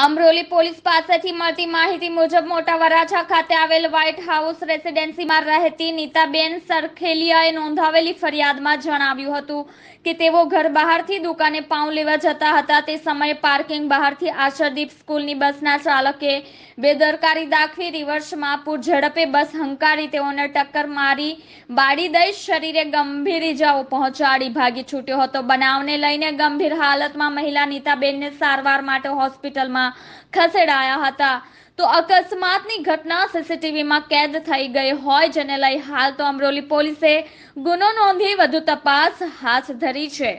Amroli police પાસેથી મળતી માહિતી મુજબ મોટા વરાછા ખાતે આવેલ વ્હાઇટ હાઉસ રેસિડેન્સીમાં રહેતી નીતાબેન સરખેલિયાએ નોંધાવેલી ફરિયાદમાં જણાવ્યું હતું કે તેઓ ઘર બહારથી દુકાને પાઉં લેવા જતા હતા તે સમયે પાર્કિંગ બહારથી આશરદીપ સ્કૂલની બસના ચાલકે બેદરકારી દાખવી રિવર્સમાં પૂર ઝડપે બસ હંકારી તેઓને ટક્કર મારી બાળી દઈ શરીરે ગંભીર ઇજાઓ પહોંચાડી ભાગી છૂટ્યો હતો બનાવને લઈને ગંભીર હાલતમાં મહિલા નીતાબેનને સારવાર માટે હોસ્પિટલમાં ખાડામાં ખસેડાયા હતા તો અકસ્માતની ઘટના સીસીટીવીમાં કેદ થઈ ગઈ હોય જેને લઈ હાલ તો અમરોલી પોલીસે ગુનો નોંધી વધુ તપાસ હાથ ધરી છે